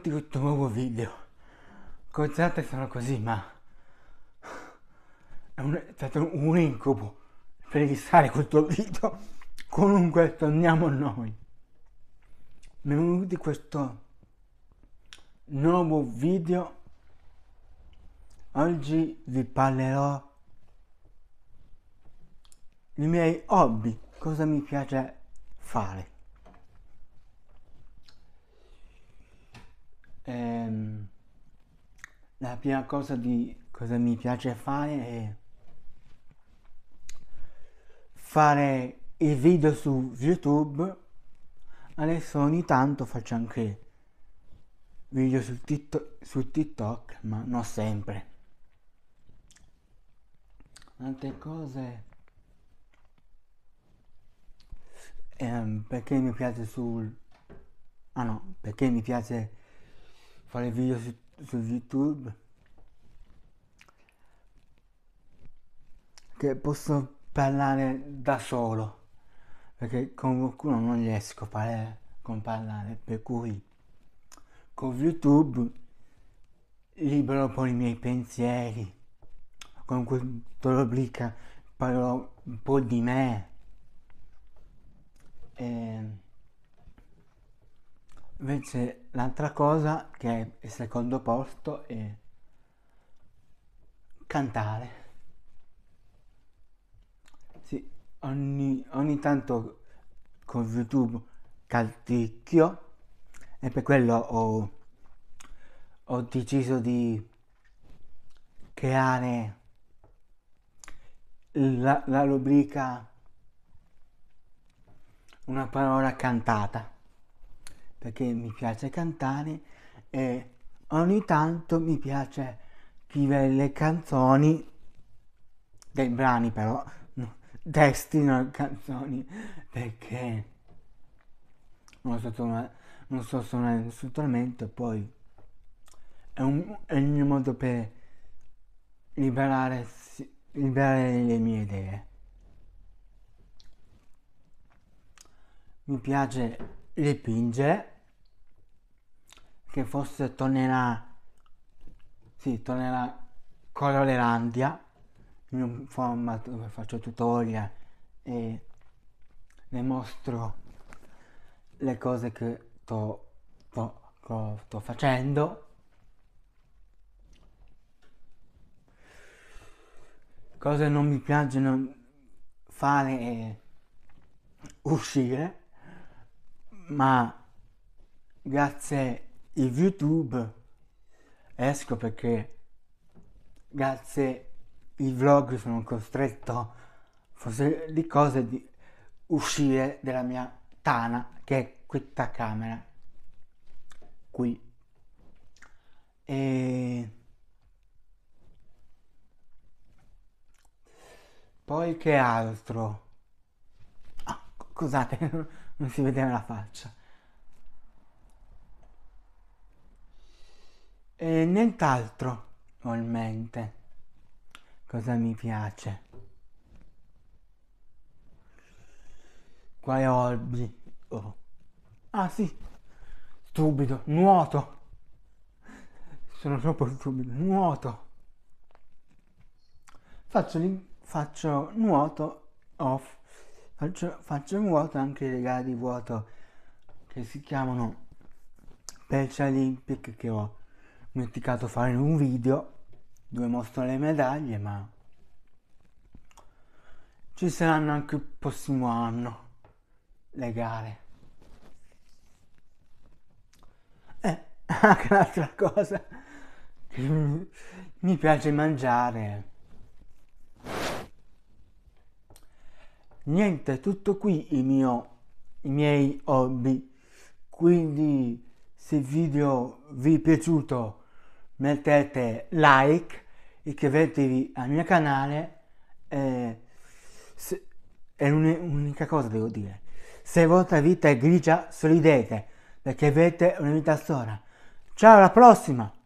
benvenuti in questo nuovo video. Scusate sono così, ma è, un, è stato un incubo registrare questo video. Comunque torniamo a noi. Benvenuti in questo nuovo video. Oggi vi parlerò dei miei hobby, cosa mi piace fare. ehm, la prima cosa di cosa mi piace fare è fare i video su YouTube. Adesso ogni tanto faccio anche video su, TikTok, su TikTok ma non sempre. Altre cose... Ehm, perché mi piace sul... Ah no, perché mi piace fare video su, su YouTube che posso parlare da solo perché con qualcuno non riesco a fare con parlare per cui con YouTube libero poi i miei pensieri con questa rubrica parlo un po' di me e ehm, Invece l'altra cosa che è il secondo posto è cantare. Sì, ogni, ogni tanto con YouTube canticchio e per quello ho, ho deciso di creare la, la rubrica una parola cantata perché mi piace cantare e ogni tanto mi piace scrivere le canzoni dei brani però no, testi non canzoni perché non so suonare, non so suonare lo strumento poi è, un, è il mio modo per liberare, liberare le mie idee mi piace dipinge che forse tornerà sì, tornerà Colorelandia in un format dove faccio tutorial e le mostro le cose che sto, sto, sto facendo cose non mi piacciono fare e uscire ma grazie a YouTube esco perché grazie ai vlog sono costretto forse di cose di uscire dalla mia tana che è questa camera qui e poi che altro ah, scusate non si vedeva la faccia. E nient'altro ho in mente. Cosa mi piace? Quale hobby oh. Ah sì, stupido, nuoto. Sono troppo stupido, nuoto. Faccio, faccio nuoto off faccio, faccio in vuoto anche le gare di vuoto che si chiamano Special Olympic che ho dimenticato fare in un video dove mostro le medaglie ma ci saranno anche il prossimo anno le gare eh, anche un'altra cosa mi piace mangiare niente, tutto qui il mio, i miei hobby. Quindi se il video vi è piaciuto mettete like, iscrivetevi al mio canale e eh, se, è l'unica cosa devo dire. Se la vostra vita è grigia, sorridete perché avete una vita sola. Ciao alla prossima!